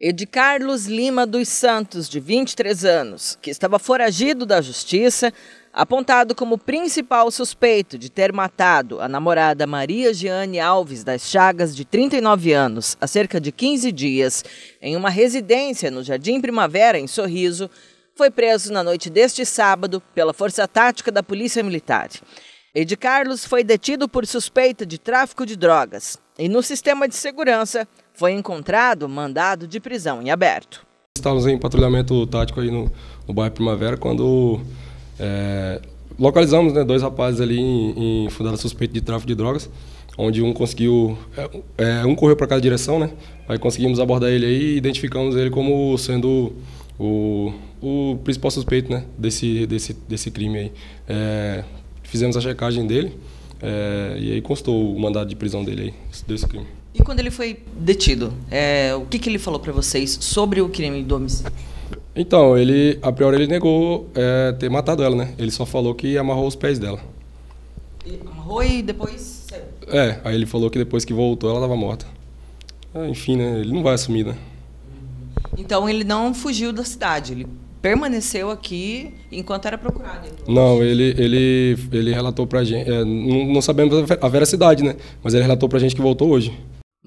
Ed Carlos Lima dos Santos, de 23 anos, que estava foragido da justiça, apontado como principal suspeito de ter matado a namorada Maria Giane Alves das Chagas, de 39 anos, há cerca de 15 dias, em uma residência no Jardim Primavera, em Sorriso, foi preso na noite deste sábado pela Força Tática da Polícia Militar. Ed Carlos foi detido por suspeita de tráfico de drogas e, no sistema de segurança, foi encontrado mandado de prisão em aberto. Estávamos em patrulhamento tático aí no, no bairro Primavera quando é, localizamos né, dois rapazes ali em, em fundada suspeita de tráfico de drogas, onde um conseguiu, é, é um correu para cada direção, né? Aí conseguimos abordar ele aí e identificamos ele como sendo o, o principal suspeito, né, desse desse desse crime aí. É, fizemos a checagem dele é, e aí constou o mandado de prisão dele aí desse crime. E quando ele foi detido, é, o que, que, ele falou para vocês sobre o crime do homicídio? Então, ele, a priori, ele negou é, ter matado ela, né? Ele só falou que amarrou os pés dela. E amarrou e depois saiu? É, aí ele falou que depois que voltou ela estava morta. Ah, enfim, né? Ele não vai assumir, né? Então ele não fugiu da cidade, ele permaneceu aqui enquanto era procurado. Então. Não, ele, ele, ele relatou pra gente, é, não, não sabemos a veracidade, né? Mas ele relatou pra gente que voltou hoje.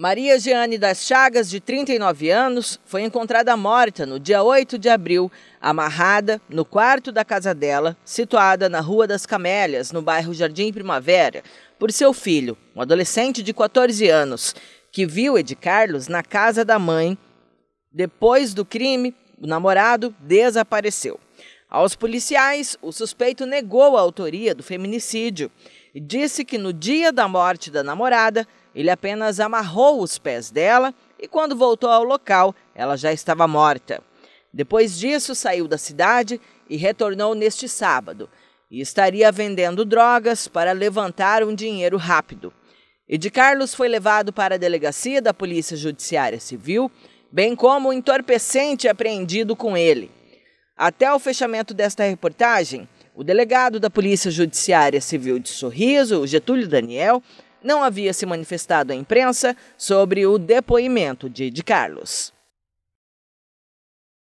Maria Jeane das Chagas, de 39 anos, foi encontrada morta no dia 8 de abril, amarrada no quarto da casa dela, situada na Rua das Camélias, no bairro Jardim Primavera, por seu filho, um adolescente de 14 anos, que viu Ed Carlos na casa da mãe. Depois do crime, o namorado desapareceu. Aos policiais, o suspeito negou a autoria do feminicídio e disse que no dia da morte da namorada, ele apenas amarrou os pés dela e, quando voltou ao local, ela já estava morta. Depois disso, saiu da cidade e retornou neste sábado e estaria vendendo drogas para levantar um dinheiro rápido. E de Carlos foi levado para a delegacia da Polícia Judiciária Civil, bem como o entorpecente apreendido com ele. Até o fechamento desta reportagem, o delegado da Polícia Judiciária Civil de Sorriso, Getúlio Daniel, não havia se manifestado à imprensa sobre o depoimento de Ed Carlos.